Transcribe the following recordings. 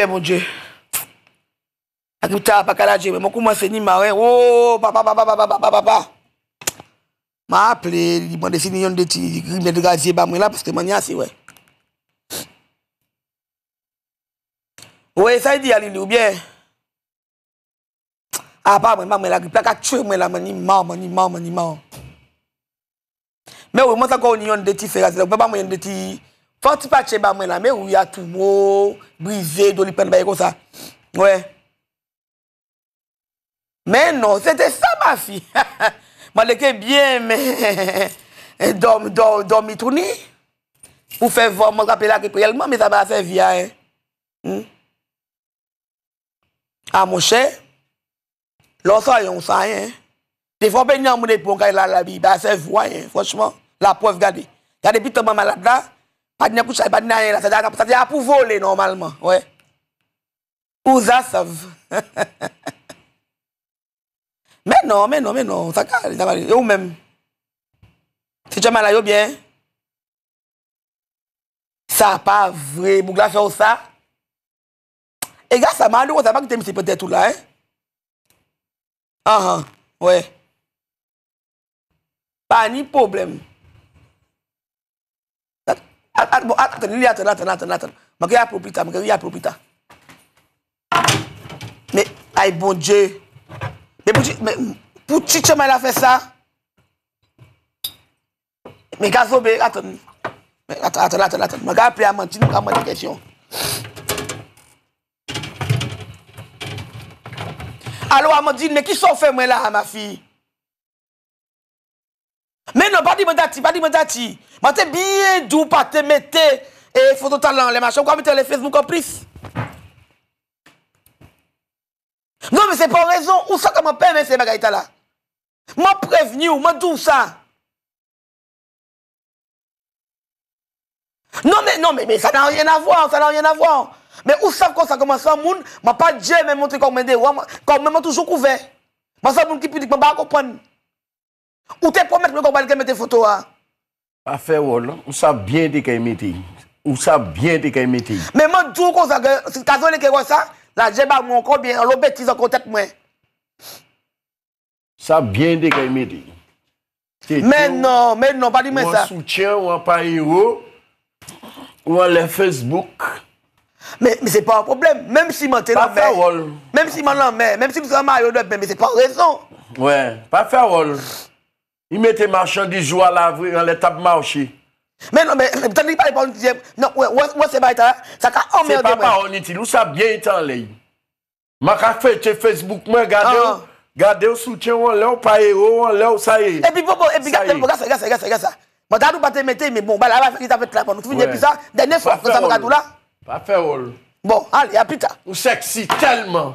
Pè moun djè, ak mi ta apakalajè wè, moun kouman sè ni marè, wò, pa pa pa pa pa pa pa pa pa, ma aple, li moun desi ni yon deti, gri mè de gaziè ba mwen la, psè moun yansè wè. Wè, sa yi di alin nou bè, apan mwen mwen la gri, plaka tchè mwen la, mwen ni mò, mwen ni mò, mwen ni mò. Mè wè, moun sè kò wè ni yon deti se gaziè, wè moun mwen deti... Fonsi pa che ba mwen ame, ou ya koumou, bwize, do li pen baye kon sa. Mwen. Mwen nou, sète sa ma fi. Mwen deke byen men. Dormi, dormi, dormi touni. Ou fevon, mwen kapela ki po yelman, mwen sa ba se vya. A mwen chè, lonsan yon sa yon. Te fòm pe nyan mwen epon kaj la la bi, ba se vwa yon, fòchman. La pof gade. Yade piton mwen malat da, Pad ni ap kouchade, pad ni aye la, sa di ap pou vole normalman, wey. Ou za sav. Menon, menon, menon, sakal, yo men. Se chanman la yo bien. Sa pa vre, mougla fè ou sa. Ega sa man nou, wazan pa gite misi petè tout la, eh. Ahan, wey. Pa ni probleme. Attends, attends, attends. attends, Je vais je vais Mais, aïe, bon Dieu. Mais pour, mais, pour fait ça. Mais dire, Attends, attends, attends, attends. Je vais je vais dire, des questions. Alors, Amandine, mais qui sont fait, moi, là, ma fille mais non, pas dit mandati, pas dit mandati. Mais t'es bien doux, pas te mettre et photo talent, les machins, quoi mettre les Facebook en plus. Non, mais c'est pas raison. Où ça, comment mettre hein, ces bagailles là? M'a prévenu, m'a dit ça. Non, mais, non, mais, mais ça n'a rien à voir, ça n'a rien à voir. Mais où ça, quand ça commence à ne m'a pas dit mais montré comment comme comment m'a toujours couvert. M'a ça, moun qui peut dire que m'a pas comprendre. Ou te promet mwen kompany kemete foto a? Pa fe wol, ou sa bienti kemete. Ou sa bienti kemete. Men mwen djou kon sa, si kazonen kemete sa, la jeba mwen kon bie, an lopet ti zan kon tet mwen. Sa bienti kemete. Men non, men non, pa di men sa. Mwen soutyen, mwen pa yi wo, mwen le Facebook. Men se pa wan problem, menm si man te lopet. Pa fe wol. Menm si man lopet, menm si mwen ma yi lopet, menm se pa wan rezon. We, pa fe wol. Pfff. Il mettait marchand marchandises à l'avril en l'étape marché. Mais non, mais t'as dit pas les Non, ouais, ouais, c'est pas ça. Ça a C'est pas parole inutile. ça bien été en Ma fait sur Facebook, moi, regardez. Ah. Gardez le soutien, on l'a, pas héros, oh, on l'a, oh, ça y est. Et puis, et regarde, ça, regarde, ça. Bon, t'as pas te mettre, mais bon, bah là, il t'a fait la bonne. Tu finis, ça, dernière fois, ça va là. Pas faire Bon, allez, à plus tard. sexy tellement.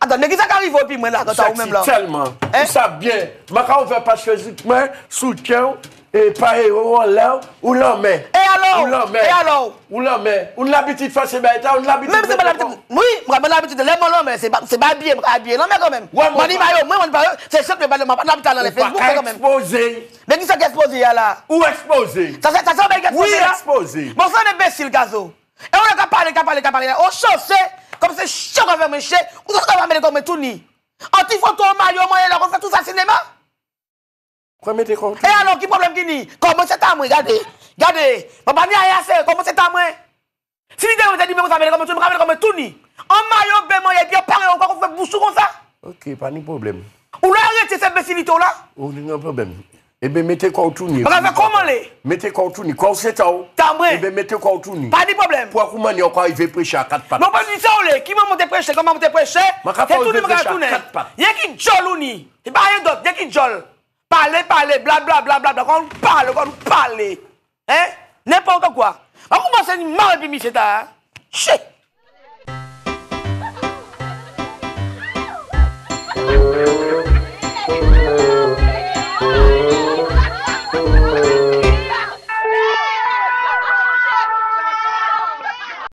Adan, negisa ka arrive ou pi mwen la konta ou mwen mwen. Sè ki, telman. Mwen sa bie. Mwen ka ouve patrezi mwen, soutyen, e pare ou an la ou, ou l'an mè. E alò? Ou l'an mè. E alò? Ou l'an mè. Ou n'l'abitit fè se mè etan, ou n'l'abitit mè te fò. Mwen mè se mè l'abitit mè. Mwen mè mè mè l'abitit mè. Lè mè mè mè. Se mè a biye, mè mè a biye. Non mè kon mè. Mwen mè mè. Mwen mè m Kom se chè kon fè mwen chè, ou se kon fè mwen kon mwen tou ni? An ti fwantou an mayon mwen ye, an kon fè tou sa sinema? Kwa mwen te konti? E alon ki problem ki ni? Kon mwen se ta mwen, gade, gade, mwen pa ni a yase, kon mwen se ta mwen. Sinide mwen se di mwen kon fè mwen tou, mwen ka mwen kon mwen tou ni? An mayon bè mwen ye, pi an parè an kon fè mwen bouchou kon sa? Ok, pa ni problem. Ou lè rè tè se bè sinite ou la? Ou ni nan problem. Eh bien, mettez quoi autour ni. Bravo comment les Mettez quoi autour ni quoi c'est au. Tambré. Eh bien, mettez quoi autour ni. Pas de problème. Pour comment ni encore veut prêcher à quatre pattes. Non pas dit ça les qui m'a monté prêcher comment monté prêcher. Ma à tout le monde y a qui jol ou ni. a pas rien d'autre, Il qui jol. Parlez, parlez. bla bla bla bla on parle on parle. Hein N'importe quoi. On commence à mal puis monsieur ta. Chez. Thank